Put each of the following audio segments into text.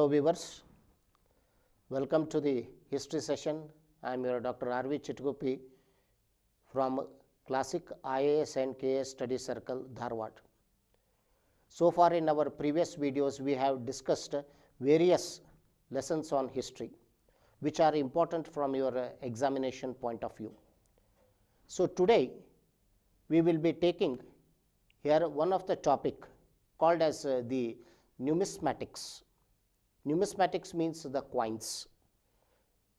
Hello viewers, welcome to the history session. I am your Dr. R.V. Chitgupi from Classic IAS and KS Study Circle, Dharwad. So far in our previous videos, we have discussed various lessons on history, which are important from your examination point of view. So today, we will be taking here one of the topic called as the numismatics Numismatics means the coins.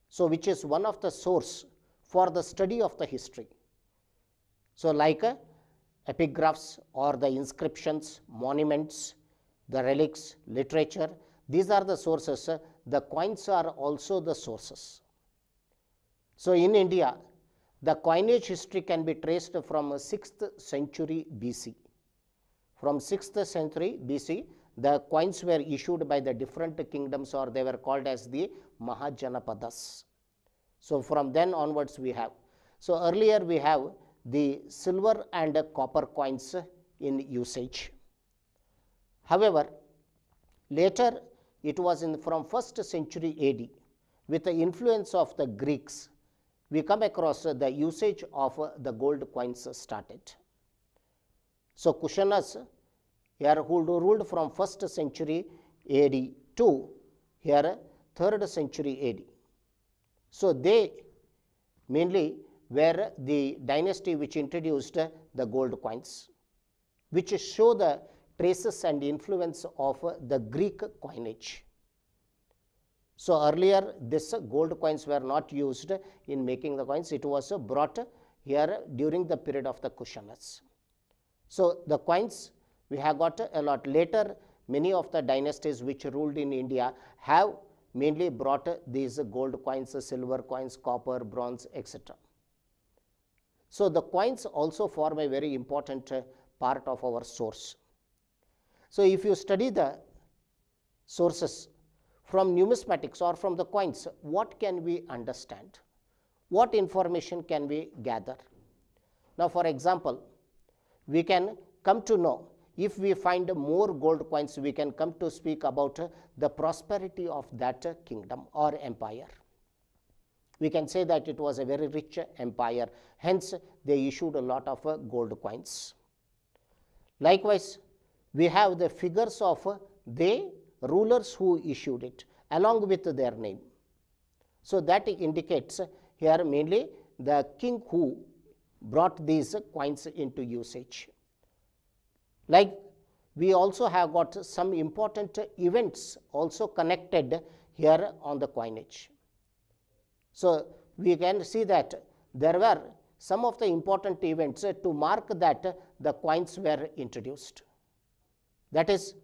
So, which is one of the source for the study of the history. So, like uh, epigraphs or the inscriptions, monuments, the relics, literature, these are the sources. Uh, the coins are also the sources. So, in India, the coinage history can be traced from 6th century BC. From 6th century BC, the coins were issued by the different kingdoms or they were called as the Mahajanapadas. So, from then onwards we have. So, earlier we have the silver and copper coins in usage. However, later it was in from 1st century AD with the influence of the Greeks we come across the usage of the gold coins started. So, Kushanas here who ruled from 1st century AD to here 3rd century AD. So, they mainly were the dynasty which introduced the gold coins, which show the traces and influence of the Greek coinage. So, earlier this gold coins were not used in making the coins, it was brought here during the period of the Kushanas. So, the coins we have got a lot. Later, many of the dynasties which ruled in India have mainly brought these gold coins, silver coins, copper, bronze, etc. So, the coins also form a very important part of our source. So, if you study the sources from numismatics or from the coins, what can we understand? What information can we gather? Now, for example, we can come to know if we find more gold coins, we can come to speak about the prosperity of that kingdom or empire. We can say that it was a very rich empire, hence they issued a lot of gold coins. Likewise, we have the figures of the rulers who issued it along with their name. So, that indicates here mainly the king who brought these coins into usage. Like we also have got some important events also connected here on the coinage. So, we can see that there were some of the important events to mark that the coins were introduced. That is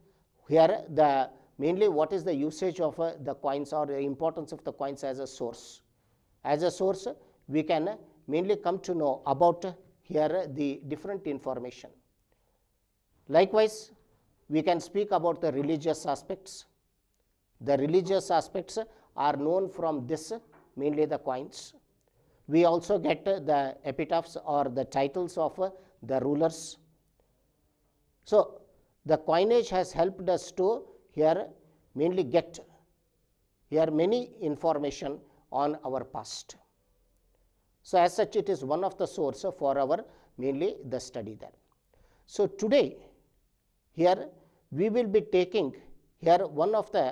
here the mainly what is the usage of uh, the coins or the importance of the coins as a source. As a source, we can mainly come to know about here the different information. Likewise, we can speak about the religious aspects. The religious aspects are known from this, mainly the coins. We also get the epitaphs or the titles of the rulers. So, the coinage has helped us to here mainly get here many information on our past. So, as such it is one of the source for our mainly the study there. So, today here we will be taking here one of the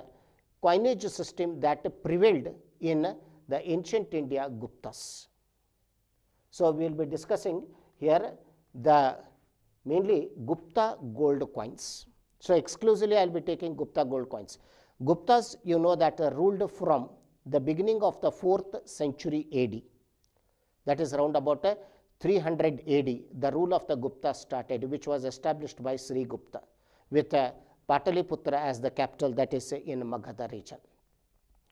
coinage system that prevailed in the ancient India Guptas. So, we will be discussing here the mainly Gupta gold coins. So, exclusively I will be taking Gupta gold coins. Guptas you know that ruled from the beginning of the 4th century AD that is round about 300 AD the rule of the Gupta started which was established by Sri Gupta with uh, Pataliputra as the capital that is in Magadha region.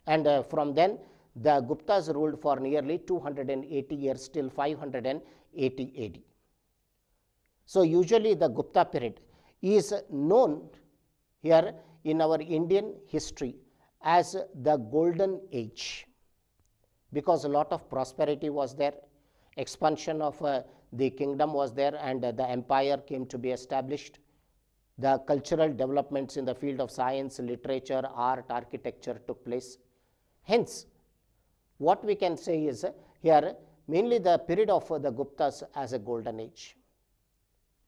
And uh, from then the Guptas ruled for nearly 280 years till 580 AD. So, usually the Gupta period is known here in our Indian history as the golden age because a lot of prosperity was there, expansion of uh, the kingdom was there and uh, the empire came to be established. The cultural developments in the field of science, literature, art, architecture took place. Hence, what we can say is uh, here mainly the period of uh, the Guptas as a golden age.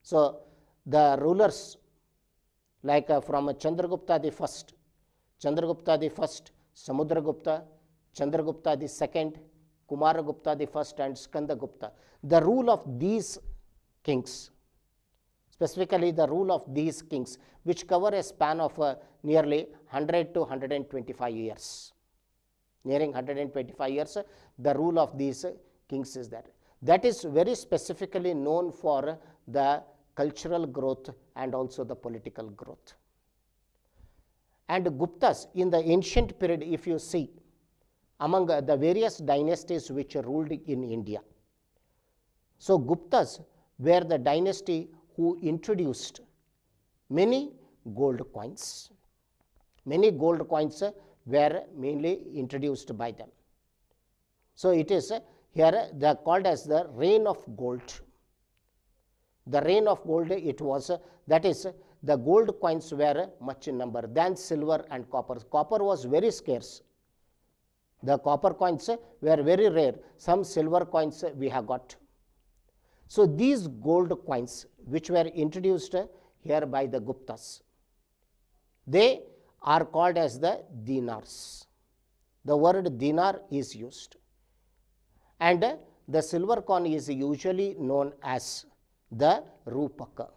So, the rulers like uh, from Chandragupta the first, Chandragupta the first, Samudragupta, Chandragupta the second, Kumaragupta the first and Skandagupta. The rule of these kings specifically the rule of these kings, which cover a span of uh, nearly 100 to 125 years. Nearing 125 years, uh, the rule of these uh, kings is that. That is very specifically known for the cultural growth and also the political growth. And Guptas in the ancient period, if you see, among uh, the various dynasties which ruled in India. So, Guptas were the dynasty who introduced many gold coins. Many gold coins were mainly introduced by them. So, it is here they are called as the reign of gold. The reign of gold it was that is the gold coins were much in number than silver and copper. Copper was very scarce. The copper coins were very rare. Some silver coins we have got. So, these gold coins which were introduced here by the Guptas, they are called as the dinars. The word dinar is used and the silver coin is usually known as the rupaka.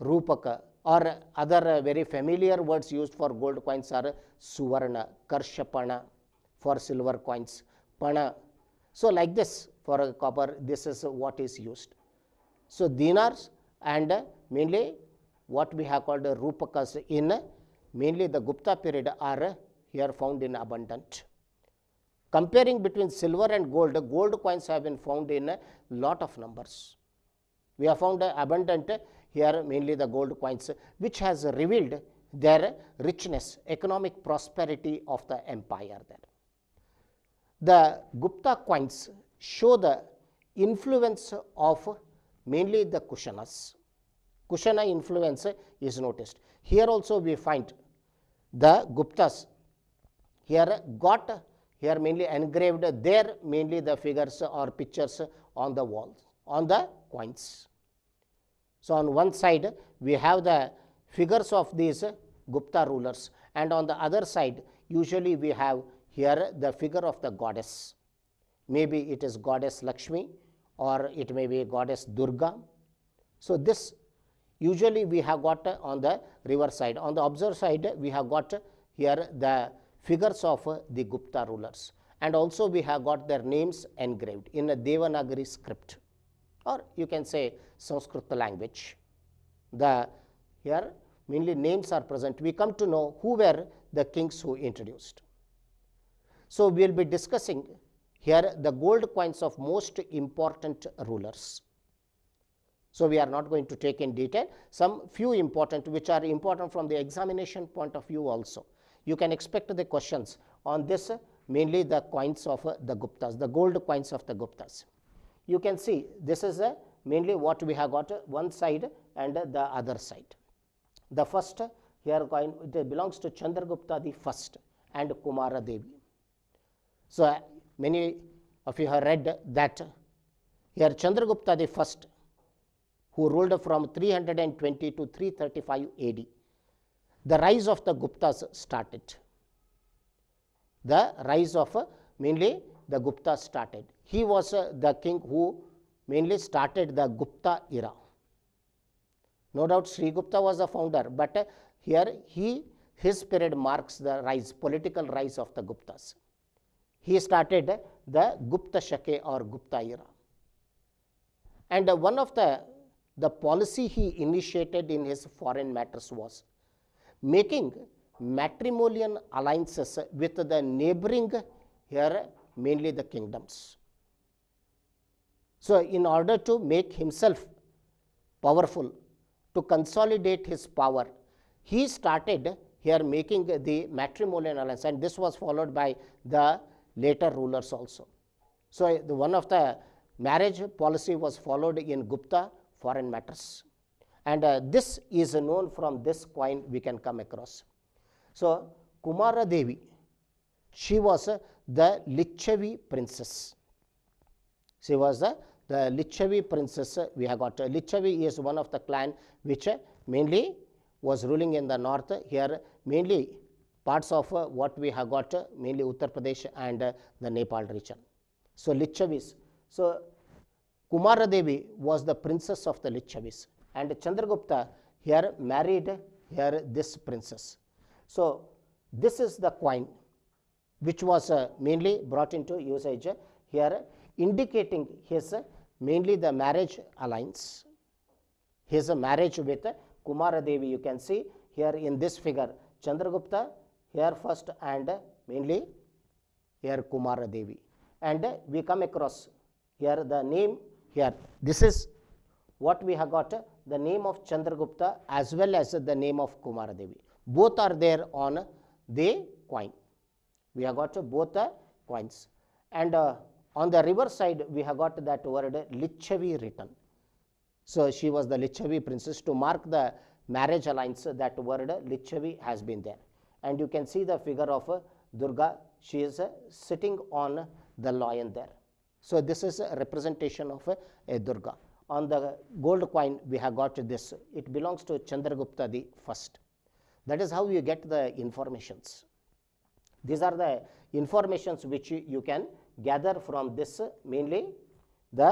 Rupaka or other very familiar words used for gold coins are suvarna, karshapana for silver coins, pana. So, like this for copper this is what is used. So, dinars and mainly what we have called rupakas in mainly the Gupta period are here found in abundant. Comparing between silver and gold, gold coins have been found in a lot of numbers. We have found abundant here mainly the gold coins which has revealed their richness, economic prosperity of the empire there. The Gupta coins show the influence of mainly the Kushanas. Kushana influence is noticed. Here also we find the Guptas here got here mainly engraved there mainly the figures or pictures on the walls on the coins. So, on one side we have the figures of these Gupta rulers and on the other side usually we have here the figure of the goddess Maybe it is goddess Lakshmi or it may be goddess Durga. So, this usually we have got on the river side. On the observer side, we have got here the figures of the Gupta rulers and also we have got their names engraved in a Devanagari script or you can say Sanskrit language. The here mainly names are present. We come to know who were the kings who introduced. So, we will be discussing here the gold coins of most important rulers. So, we are not going to take in detail some few important which are important from the examination point of view also. You can expect the questions on this mainly the coins of uh, the Guptas, the gold coins of the Guptas. You can see this is uh, mainly what we have got uh, one side and the other side. The first here coin it belongs to Chandragupta the first and Kumara Devi. So, Many of you have read that here Chandragupta the first, who ruled from 320 to 335 AD, the rise of the Guptas started. The rise of mainly the Gupta started. He was uh, the king who mainly started the Gupta era. No doubt Sri Gupta was the founder, but uh, here he his period marks the rise, political rise of the Guptas he started the Gupta Shake or Gupta era. And one of the, the policy he initiated in his foreign matters was making matrimonial alliances with the neighboring here mainly the kingdoms. So, in order to make himself powerful, to consolidate his power, he started here making the matrimonial alliance and this was followed by the later rulers also. So, the one of the marriage policy was followed in Gupta foreign matters and uh, this is known from this coin we can come across. So, Kumara Devi, she was uh, the Lichavi princess. She was uh, the Lichavi princess uh, we have got. Lichavi is one of the clan which uh, mainly was ruling in the north. Here mainly parts of uh, what we have got uh, mainly Uttar Pradesh and uh, the Nepal region. So, Lichavis. So, Kumaradevi was the princess of the Lichavis and Chandragupta here married here this princess. So, this is the coin which was mainly brought into usage here indicating his mainly the marriage alliance, his marriage with Kumaradevi you can see here in this figure Chandragupta here first and mainly here Kumara Devi and we come across here the name here this is what we have got the name of Chandragupta as well as the name of Kumara Devi both are there on the coin we have got both the coins and uh, on the river side we have got that word Lichavi written. So, she was the Lichavi princess to mark the marriage alliance that word Lichavi has been there and you can see the figure of uh, Durga. She is uh, sitting on the lion there. So, this is a representation of uh, a Durga. On the gold coin, we have got this. It belongs to Chandragupta the first. That is how you get the informations. These are the informations which you can gather from this mainly the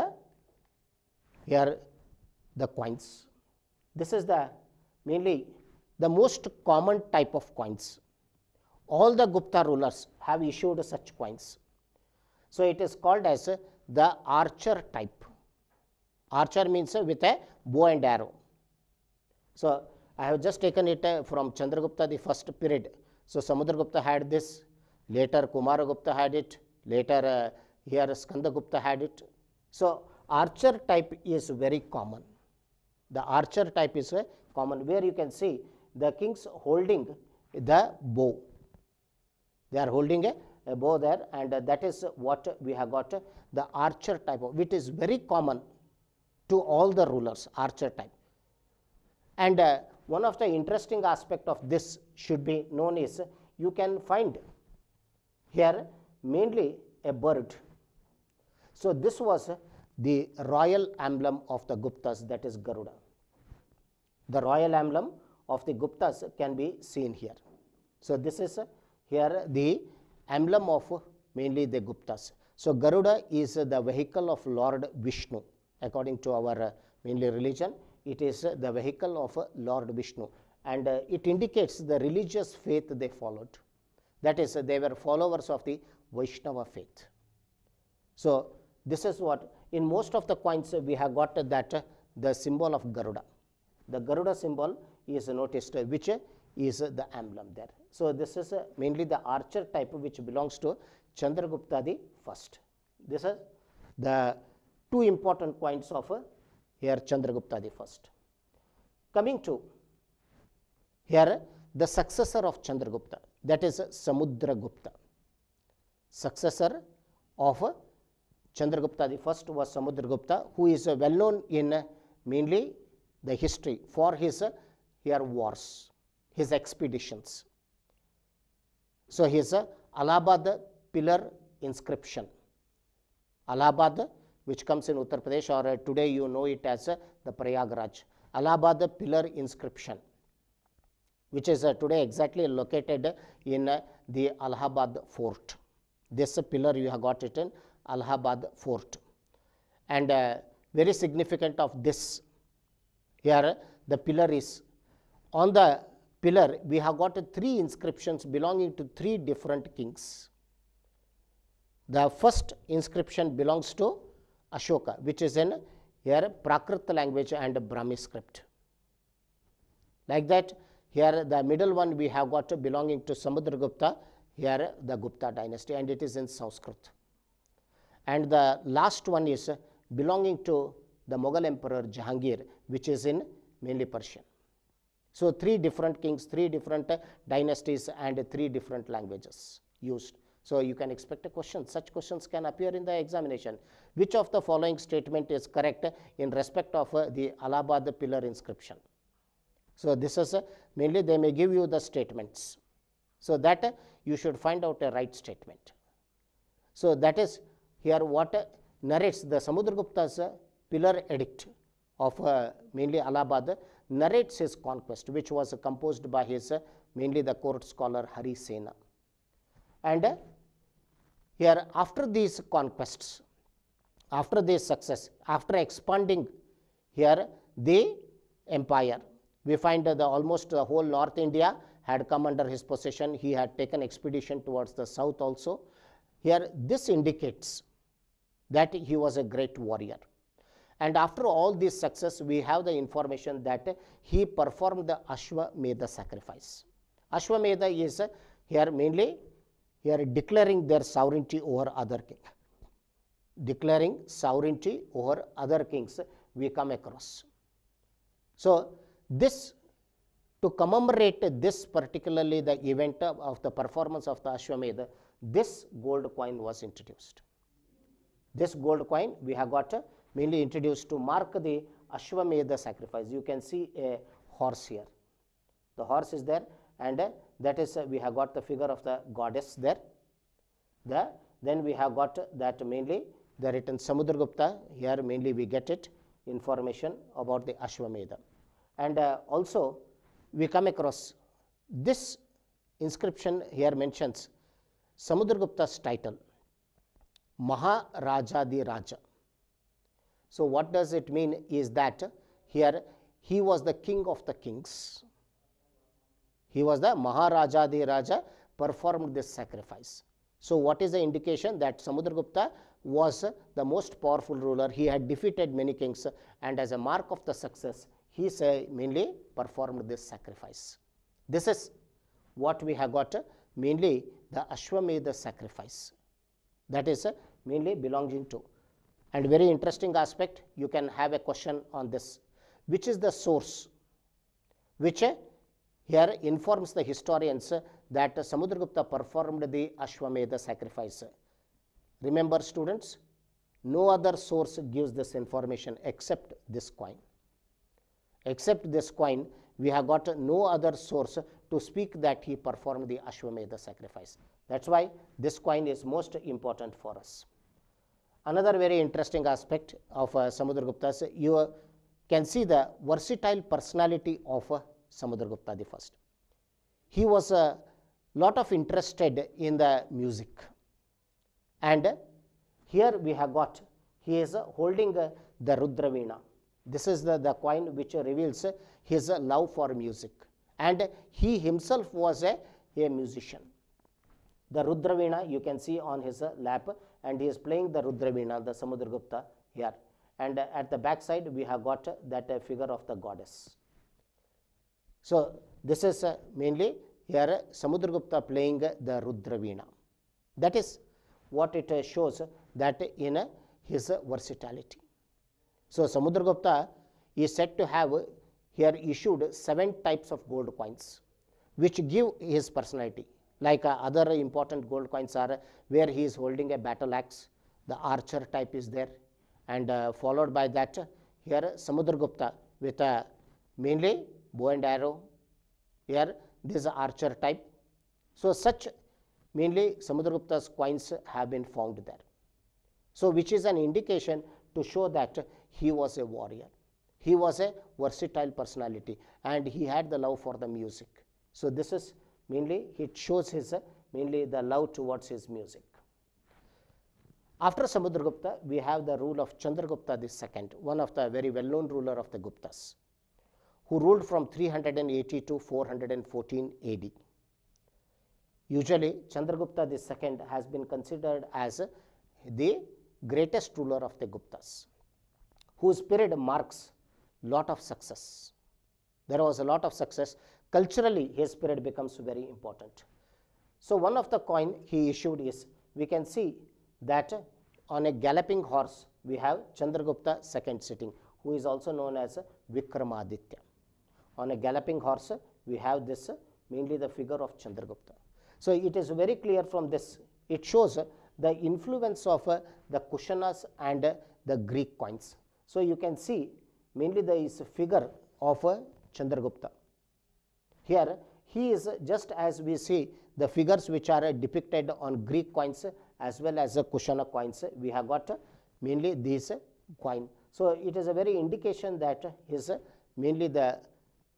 here the coins. This is the mainly the most common type of coins all the Gupta rulers have issued such coins. So, it is called as the archer type. Archer means with a bow and arrow. So, I have just taken it uh, from Chandragupta the first period. So, Samudragupta had this, later Kumaragupta had it, later uh, here Skandagupta had it. So, archer type is very common. The archer type is uh, common where you can see the kings holding the bow. They are holding a, a bow there and uh, that is what we have got uh, the archer type of which is very common to all the rulers archer type. And uh, one of the interesting aspect of this should be known is you can find here mainly a bird. So, this was the royal emblem of the Guptas that is Garuda. The royal emblem of the Guptas can be seen here. So, this is here the emblem of mainly the Guptas. So, Garuda is the vehicle of Lord Vishnu according to our uh, mainly religion it is the vehicle of Lord Vishnu and uh, it indicates the religious faith they followed that is they were followers of the Vaishnava faith. So, this is what in most of the coins we have got that uh, the symbol of Garuda. The Garuda symbol is noticed which is the emblem there. So, this is uh, mainly the archer type which belongs to Chandragupta the first. This is the two important points of uh, here Chandragupta the first. Coming to here the successor of Chandragupta that is Samudragupta. Successor of uh, Chandragupta the first was Samudragupta who is well known in mainly the history for his here wars his expeditions. So here's a Allahabad pillar inscription. Allahabad, which comes in Uttar Pradesh, or uh, today you know it as uh, the Prayagraj. Allahabad pillar inscription, which is uh, today exactly located in the Allahabad fort. This pillar you have got it in Allahabad fort. And very significant of this, here the pillar is on the pillar, we have got three inscriptions belonging to three different kings. The first inscription belongs to Ashoka, which is in here Prakrit language and Brahmi script. Like that, here the middle one we have got belonging to Samudragupta, here the Gupta dynasty, and it is in Sanskrit. And the last one is belonging to the Mughal emperor Jahangir, which is in mainly Persian. So, three different kings, three different dynasties and three different languages used. So, you can expect a question, such questions can appear in the examination. Which of the following statement is correct in respect of uh, the Allahabad pillar inscription? So, this is uh, mainly they may give you the statements. So, that uh, you should find out a right statement. So, that is here what narrates the Samudragupta's pillar edict of mainly Allahabad narrates his conquest, which was composed by his uh, mainly the court scholar Hari Sena. And uh, here, after these conquests, after this success, after expanding here the empire, we find the almost the whole North India had come under his possession. He had taken expedition towards the south also. Here, this indicates that he was a great warrior. And after all this success, we have the information that he performed the Ashwamedha sacrifice. Ashwamedha is here mainly here declaring their sovereignty over other kings. Declaring sovereignty over other kings we come across. So, this to commemorate this particularly the event of the performance of the Ashwamedha, this gold coin was introduced. This gold coin we have got mainly introduced to mark the Ashwamedha sacrifice. You can see a horse here. The horse is there and uh, that is uh, we have got the figure of the goddess there. The, then we have got that mainly the written Samudragupta here mainly we get it information about the Ashwamedha. And uh, also we come across this inscription here mentions Samudragupta's title Maharaja the Raja. So, what does it mean is that here he was the king of the kings, he was the Maharaja the Raja performed this sacrifice. So, what is the indication that Samudragupta was the most powerful ruler, he had defeated many kings and as a mark of the success, he say mainly performed this sacrifice. This is what we have got mainly the Ashwamedha sacrifice that is mainly belonging to and very interesting aspect, you can have a question on this. Which is the source? Which eh, here informs the historians eh, that Samudragupta performed the Ashwamedha sacrifice. Remember students, no other source gives this information except this coin. Except this coin, we have got no other source to speak that he performed the Ashwamedha sacrifice. That is why this coin is most important for us. Another very interesting aspect of uh, Samudragupta is you uh, can see the versatile personality of uh, Samudragupta the first. He was a uh, lot of interested in the music and here we have got he is holding uh, the Rudravina. This is the, the coin which reveals his love for music and he himself was a, a musician. The Rudravina you can see on his lap and he is playing the Rudravina, the Samudragupta here. And uh, at the backside, we have got uh, that uh, figure of the goddess. So, this is uh, mainly here Samudragupta playing the Rudravina. That is what it uh, shows that in uh, his versatility. So, Samudragupta is said to have here issued seven types of gold coins, which give his personality like uh, other important gold coins are where he is holding a battle axe the archer type is there and uh, followed by that here samudragupta with uh, mainly bow and arrow here this archer type so such mainly samudragupta's coins have been found there so which is an indication to show that he was a warrior he was a versatile personality and he had the love for the music so this is Mainly, he shows his uh, mainly the love towards his music. After Samudragupta, we have the rule of Chandragupta the second, one of the very well-known ruler of the Guptas, who ruled from 380 to 414 AD. Usually, Chandragupta the second has been considered as the greatest ruler of the Guptas, whose period marks lot of success. There was a lot of success culturally his spirit becomes very important. So, one of the coin he issued is we can see that on a galloping horse we have Chandragupta second sitting who is also known as Vikramaditya. On a galloping horse we have this mainly the figure of Chandragupta. So, it is very clear from this it shows the influence of the Kushanas and the Greek coins. So, you can see mainly the is figure of Chandragupta. Here he is just as we see the figures which are depicted on Greek coins as well as the Kushana coins. We have got mainly these coin. So, it is a very indication that is mainly the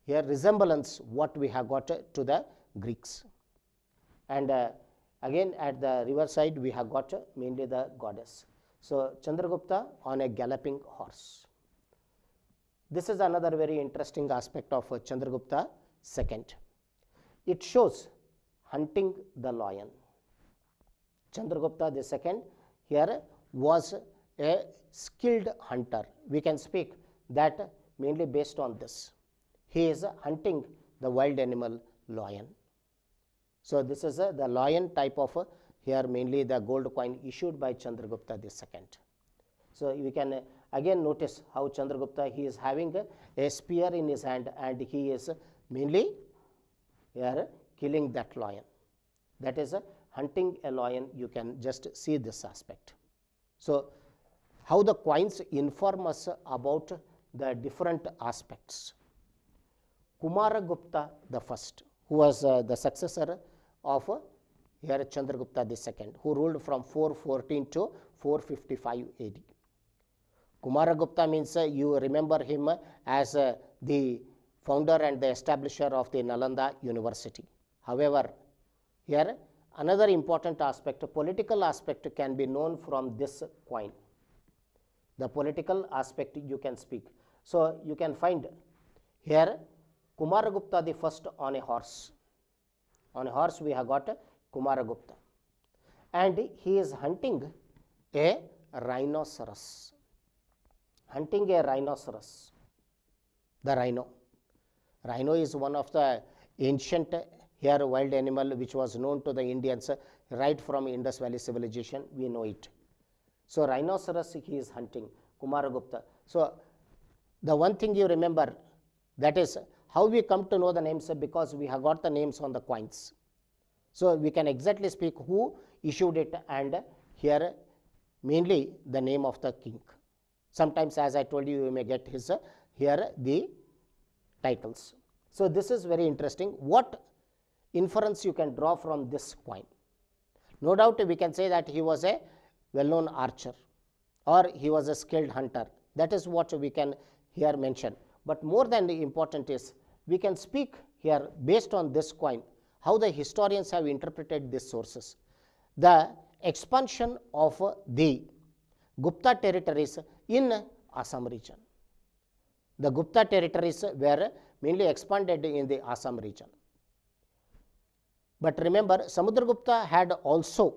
here resemblance what we have got to the Greeks. And uh, again at the river side we have got mainly the goddess. So, Chandragupta on a galloping horse. This is another very interesting aspect of Chandragupta Second, it shows hunting the lion. Chandragupta the second here was a skilled hunter. We can speak that mainly based on this. He is hunting the wild animal lion. So, this is uh, the lion type of uh, here mainly the gold coin issued by Chandragupta the second. So, we can uh, again notice how Chandragupta he is having a, a spear in his hand and he is Mainly, you are killing that lion. That is a hunting a lion, you can just see this aspect. So, how the coins inform us about the different aspects. Kumaragupta the first, who was uh, the successor of uh, here Chandragupta the second, who ruled from 414 to 455 AD. Kumaragupta means uh, you remember him as uh, the founder and the establisher of the Nalanda University. However, here another important aspect, political aspect can be known from this coin. The political aspect you can speak. So, you can find here Kumaragupta the first on a horse. On a horse we have got Kumaragupta and he is hunting a rhinoceros. Hunting a rhinoceros, the rhino. Rhino is one of the ancient here wild animal which was known to the Indians right from Indus Valley civilization, we know it. So, rhinoceros he is hunting, Kumaragupta. So, the one thing you remember that is how we come to know the names because we have got the names on the coins. So, we can exactly speak who issued it and here mainly the name of the king. Sometimes as I told you, you may get his here the titles. So, this is very interesting. What inference you can draw from this coin? No doubt we can say that he was a well known archer or he was a skilled hunter. That is what we can here mention. But more than the important is we can speak here based on this coin how the historians have interpreted these sources. The expansion of the Gupta territories in Assam region. The Gupta territories were mainly expanded in the Assam region. But remember Samudragupta had also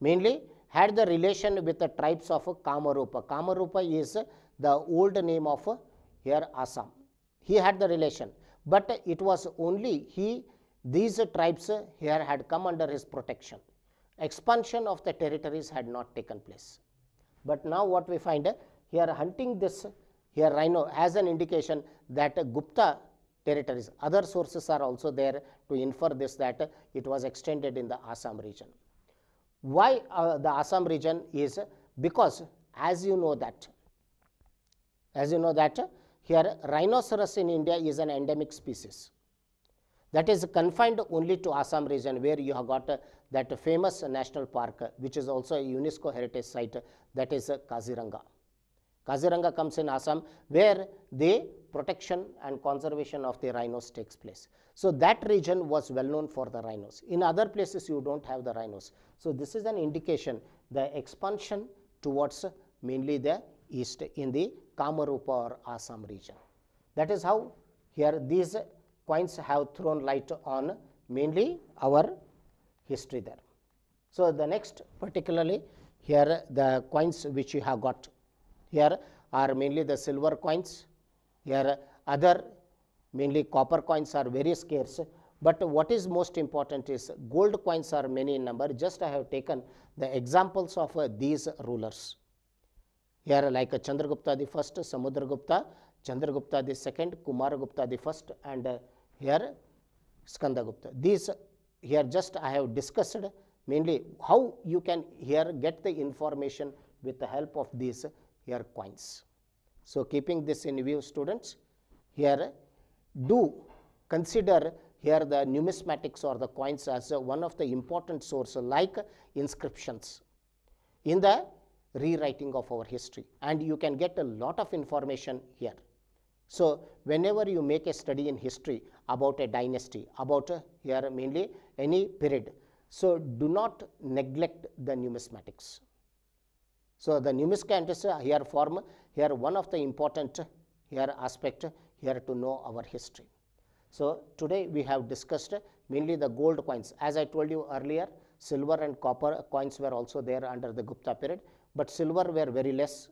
mainly had the relation with the tribes of Kamarupa. Kamarupa is the old name of here Assam. He had the relation, but it was only he these tribes here had come under his protection. Expansion of the territories had not taken place. But now what we find here hunting this here rhino as an indication that Gupta territories. Other sources are also there to infer this that it was extended in the Assam region. Why uh, the Assam region is because as you know that, as you know that here rhinoceros in India is an endemic species that is confined only to Assam region where you have got that famous national park which is also a UNESCO heritage site that is Kaziranga. Kaziranga comes in Assam where the protection and conservation of the rhinos takes place. So, that region was well known for the rhinos. In other places you do not have the rhinos. So, this is an indication the expansion towards mainly the east in the Kamarupa or Assam region. That is how here these coins have thrown light on mainly our history there. So, the next particularly here the coins which you have got here are mainly the silver coins, here other mainly copper coins are very scarce, but what is most important is gold coins are many in number, just I have taken the examples of uh, these rulers. Here like uh, Chandragupta the first, Samudragupta, Chandragupta the second, Kumaragupta the first and uh, here Skandagupta. These here just I have discussed mainly how you can here get the information with the help of these here coins. So, keeping this in view students here do consider here the numismatics or the coins as one of the important source like inscriptions in the rewriting of our history and you can get a lot of information here. So, whenever you make a study in history about a dynasty, about a, here mainly any period, so do not neglect the numismatics. So, the numismatic scientists here form here one of the important here aspect here to know our history. So, today we have discussed mainly the gold coins as I told you earlier silver and copper coins were also there under the Gupta period, but silver were very less.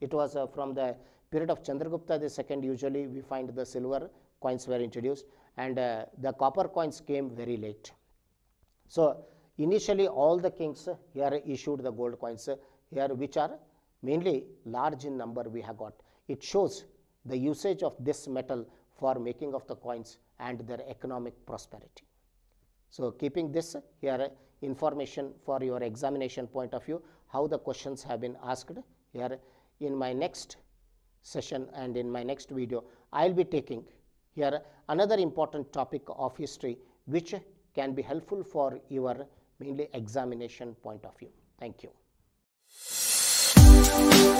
It was uh, from the period of Chandragupta the second usually we find the silver coins were introduced and uh, the copper coins came very late. So, initially all the kings here issued the gold coins here which are mainly large in number we have got. It shows the usage of this metal for making of the coins and their economic prosperity. So, keeping this here information for your examination point of view, how the questions have been asked here in my next session and in my next video, I will be taking here another important topic of history which can be helpful for your mainly examination point of view. Thank you. Thank you